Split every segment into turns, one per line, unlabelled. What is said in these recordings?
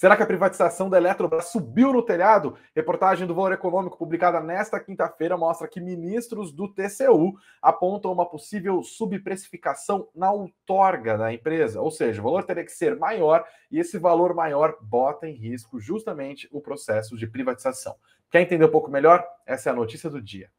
Será que a privatização da Eletrobras subiu no telhado? Reportagem do Valor Econômico, publicada nesta quinta-feira, mostra que ministros do TCU apontam uma possível subprecificação na outorga da empresa, ou seja, o valor teria que ser maior e esse valor maior bota em risco justamente o processo de privatização. Quer entender um pouco melhor? Essa é a notícia do dia.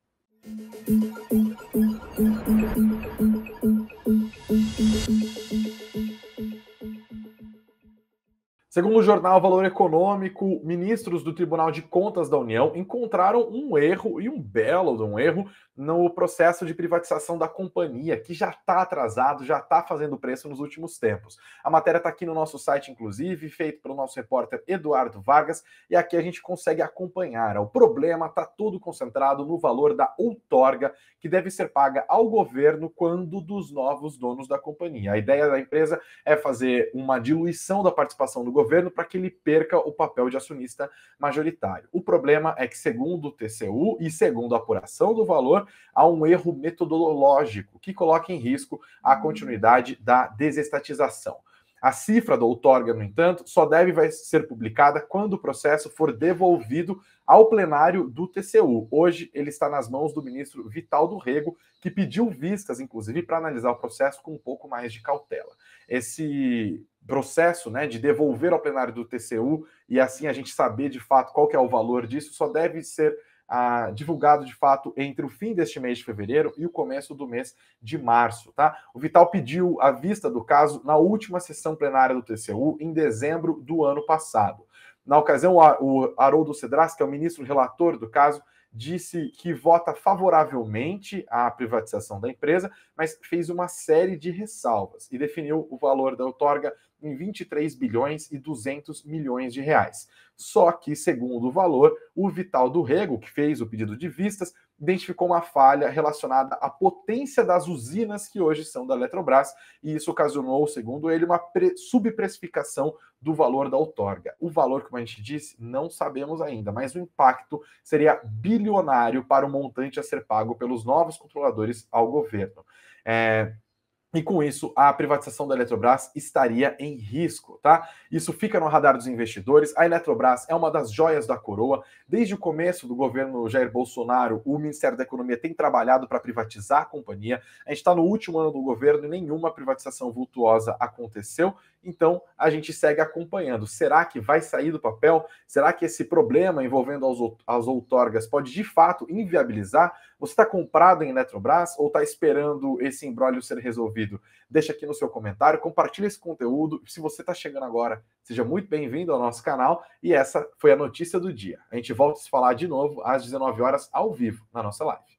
Segundo o jornal Valor Econômico, ministros do Tribunal de Contas da União encontraram um erro e um belo de um erro no processo de privatização da companhia, que já está atrasado, já está fazendo preço nos últimos tempos. A matéria está aqui no nosso site, inclusive, feito pelo nosso repórter Eduardo Vargas, e aqui a gente consegue acompanhar. O problema está tudo concentrado no valor da outorga, que deve ser paga ao governo quando dos novos donos da companhia. A ideia da empresa é fazer uma diluição da participação do governo governo para que ele perca o papel de acionista majoritário. O problema é que, segundo o TCU e segundo a apuração do valor, há um erro metodológico que coloca em risco a continuidade da desestatização. A cifra da outorga, no entanto, só deve ser publicada quando o processo for devolvido ao plenário do TCU. Hoje, ele está nas mãos do ministro Vital do Rego, que pediu vistas, inclusive, para analisar o processo com um pouco mais de cautela. Esse processo né, de devolver ao plenário do TCU e assim a gente saber de fato qual que é o valor disso só deve ser ah, divulgado de fato entre o fim deste mês de fevereiro e o começo do mês de março. Tá? O Vital pediu a vista do caso na última sessão plenária do TCU, em dezembro do ano passado. Na ocasião, o Haroldo Cedras, que é o ministro relator do caso, disse que vota favoravelmente à privatização da empresa, mas fez uma série de ressalvas e definiu o valor da outorga em 23 bilhões e 200 milhões de reais. Só que, segundo o valor, o Vital do Rego, que fez o pedido de vistas, identificou uma falha relacionada à potência das usinas que hoje são da Eletrobras, e isso ocasionou, segundo ele, uma subprecificação do valor da outorga. O valor, como a gente disse, não sabemos ainda, mas o impacto seria bilionário para o montante a ser pago pelos novos controladores ao governo. É, e com isso a privatização da Eletrobras estaria em risco, tá? Isso fica no radar dos investidores. A Eletrobras é uma das joias da coroa. Desde o começo do governo Jair Bolsonaro, o Ministério da Economia tem trabalhado para privatizar a companhia. A gente está no último ano do governo e nenhuma privatização vultuosa aconteceu. Então a gente segue acompanhando. Será que vai sair do papel? Será que esse problema envolvendo as outorgas pode de fato inviabilizar? Você está comprado em Eletrobras ou está esperando esse embrólio ser resolvido? Deixe deixa aqui no seu comentário, compartilha esse conteúdo. Se você está chegando agora, seja muito bem-vindo ao nosso canal. E essa foi a notícia do dia. A gente volta a se falar de novo às 19 horas ao vivo na nossa live.